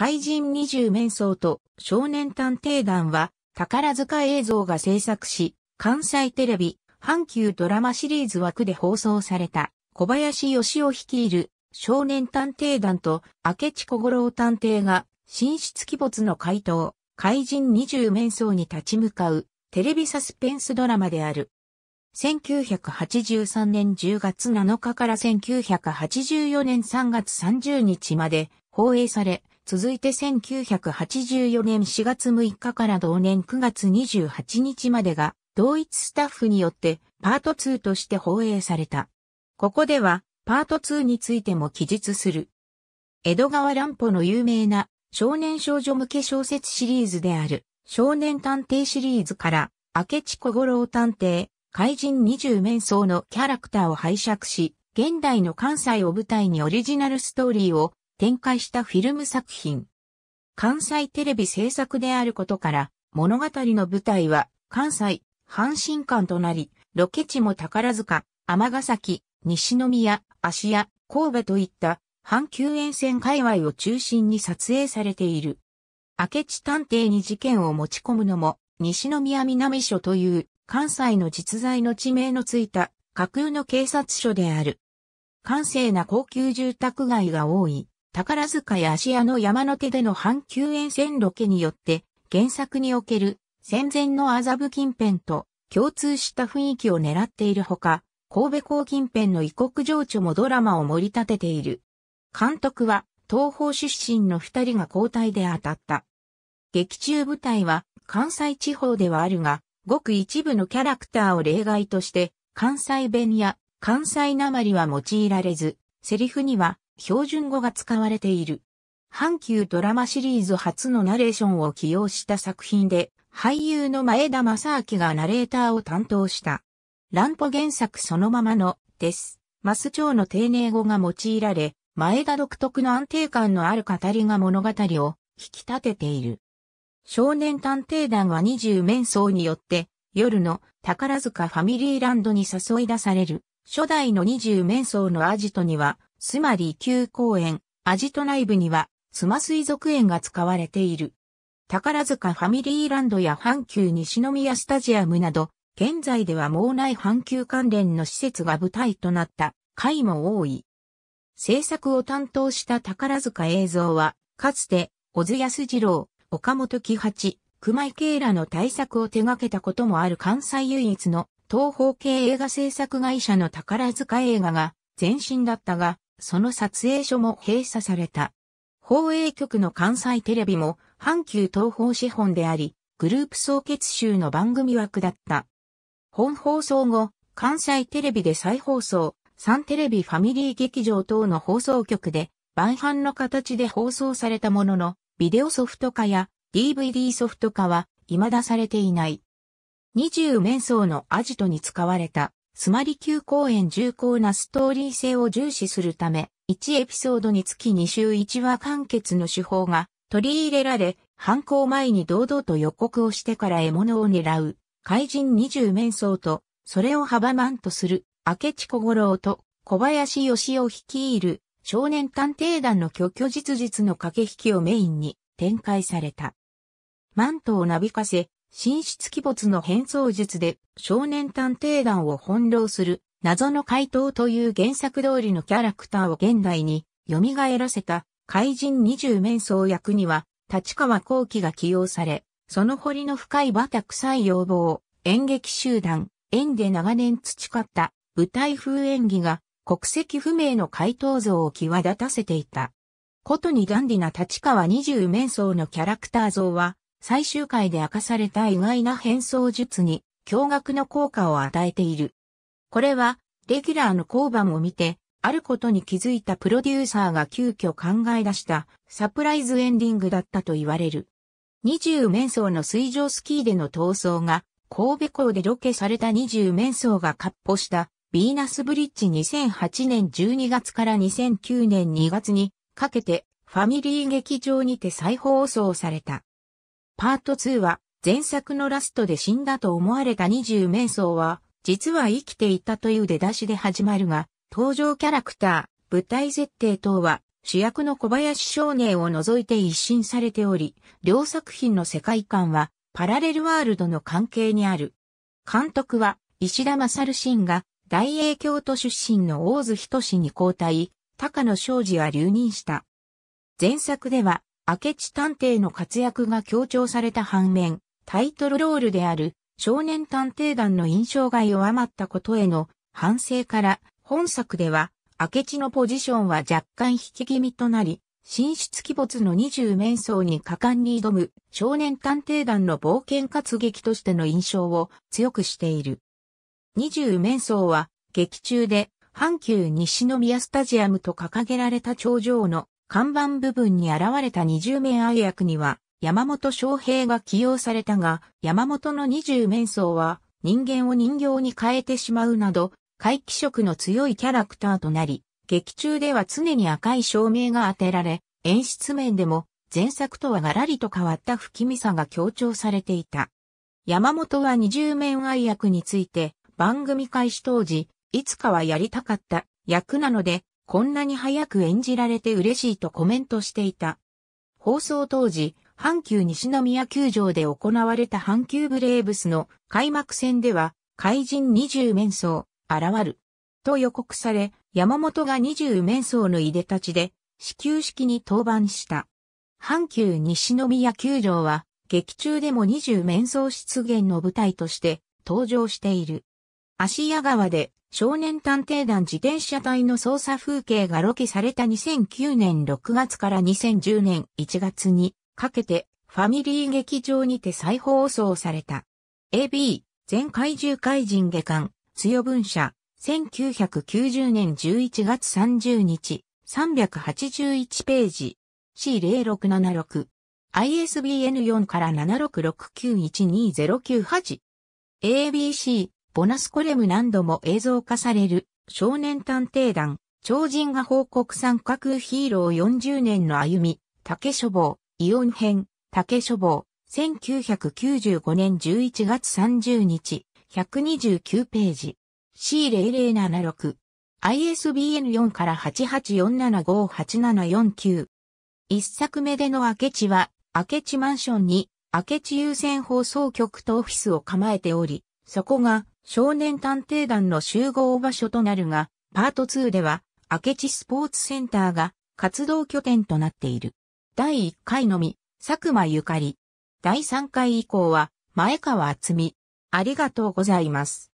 怪人二十面相と少年探偵団は宝塚映像が制作し、関西テレビ、阪急ドラマシリーズ枠で放送された小林義雄率いる少年探偵団と明智小五郎探偵が神出鬼没の怪盗、怪人二十面相に立ち向かうテレビサスペンスドラマである。1983年10月7日から1984年3月30日まで放映され、続いて1984年4月6日から同年9月28日までが、同一スタッフによってパート2として放映された。ここでは、パート2についても記述する。江戸川乱歩の有名な少年少女向け小説シリーズである少年探偵シリーズから明智小五郎探偵、怪人二十面相のキャラクターを拝借し、現代の関西を舞台にオリジナルストーリーを展開したフィルム作品。関西テレビ制作であることから、物語の舞台は関西、阪神間となり、ロケ地も宝塚、尼崎、西宮、芦屋、神戸といった阪急沿線界隈を中心に撮影されている。明智探偵に事件を持ち込むのも、西宮南署という関西の実在の地名のついた架空の警察署である。閑静な高級住宅街が多い宝塚や芦屋の山の手での阪急沿線ロケによって、原作における戦前の麻布近辺と共通した雰囲気を狙っているほか、神戸港近辺の異国情緒もドラマを盛り立てている。監督は東方出身の二人が交代で当たった。劇中舞台は関西地方ではあるが、ごく一部のキャラクターを例外として、関西弁や関西なまりは用いられず、セリフには標準語が使われている。阪急ドラマシリーズ初のナレーションを起用した作品で、俳優の前田正明がナレーターを担当した。乱歩原作そのままの、です。マス調の丁寧語が用いられ、前田独特の安定感のある語りが物語を引き立てている。少年探偵団は二十面相によって夜の宝塚ファミリーランドに誘い出される初代の二十面相のアジトにはつまり旧公園、アジト内部には、スマ水族園が使われている。宝塚ファミリーランドや阪急西宮スタジアムなど、現在ではもうない阪急関連の施設が舞台となった回も多い。制作を担当した宝塚映像は、かつて、小津安二郎、岡本喜八、熊井慶らの対策を手掛けたこともある関西唯一の東方系映画制作会社の宝塚映画が前身だったが、その撮影所も閉鎖された。放映局の関西テレビも阪急東方資本であり、グループ総決集の番組枠だった。本放送後、関西テレビで再放送、サンテレビファミリー劇場等の放送局で、晩飯の形で放送されたものの、ビデオソフト化や DVD ソフト化は未だされていない。20面相のアジトに使われた。つまり急公演重厚なストーリー性を重視するため、1エピソードにつき2週1話完結の手法が取り入れられ、犯行前に堂々と予告をしてから獲物を狙う、怪人20面相と、それを阻まんとする、明智小五郎と小林義雄率いる少年探偵団の虚虚実実の駆け引きをメインに展開された。マントをなびかせ、神出鬼没の変装術で少年探偵団を翻弄する謎の怪盗という原作通りのキャラクターを現代に蘇らせた怪人二十面相役には立川幸喜が起用され、その彫りの深いバタ臭い要望を演劇集団、演で長年培った舞台風演技が国籍不明の怪盗像を際立たせていた。ことにダンディな立川二十面相のキャラクター像は最終回で明かされた意外な変装術に驚愕の効果を与えている。これは、レギュラーの降板を見て、あることに気づいたプロデューサーが急遽考え出したサプライズエンディングだったと言われる。20面相の水上スキーでの闘争が神戸港でロケされた20面相が割歩したビーナスブリッジ2008年12月から2009年2月にかけてファミリー劇場にて再放送された。パート2は前作のラストで死んだと思われた20名相は実は生きていたという出だしで始まるが登場キャラクター、舞台設定等は主役の小林少年を除いて一新されており、両作品の世界観はパラレルワールドの関係にある。監督は石田勝信が大英京都出身の大津仁に交代、高野昌司は留任した。前作では明智探偵の活躍が強調された反面、タイトルロールである少年探偵団の印象が弱まったことへの反省から、本作では明智のポジションは若干引き気味となり、進出鬼没の二十面相に果敢に挑む少年探偵団の冒険活劇としての印象を強くしている。二十面相は劇中で阪急西宮スタジアムと掲げられた頂上の看板部分に現れた20面愛役には、山本昌平が起用されたが、山本の20面相は、人間を人形に変えてしまうなど、怪奇色の強いキャラクターとなり、劇中では常に赤い照明が当てられ、演出面でも前作とはガラリと変わった不気味さが強調されていた。山本は二重面愛役について番組開始当時、いつかはやりたかった役なのでこんなに早く演じられて嬉しいとコメントしていた。放送当時、阪急西宮球場で行われた阪急ブレーブスの開幕戦では、怪人20面相、現る。と予告され、山本が20面相のいでたちで、始球式に登板した。阪急西宮球場は、劇中でも20面相出現の舞台として登場している。足屋川で少年探偵団自転車隊の捜査風景がロケされた2009年6月から2010年1月にかけてファミリー劇場にて再放送された。AB、全怪獣怪人下巻、強文社、1990年11月30日、381ページ、C0676、ISBN4 から766912098、ABC、ボナスコレム何度も映像化される少年探偵団、超人が報告三角ヒーロー40年の歩み、竹書房、イオン編、竹書房、1995年11月30日、129ページ。C0076。ISBN4 から884758749。一作目での明智は、明智マンションに、明智優先放送局とオフィスを構えており、そこが、少年探偵団の集合場所となるが、パート2では、明智スポーツセンターが活動拠点となっている。第1回のみ、佐久間ゆかり。第3回以降は、前川厚美。ありがとうございます。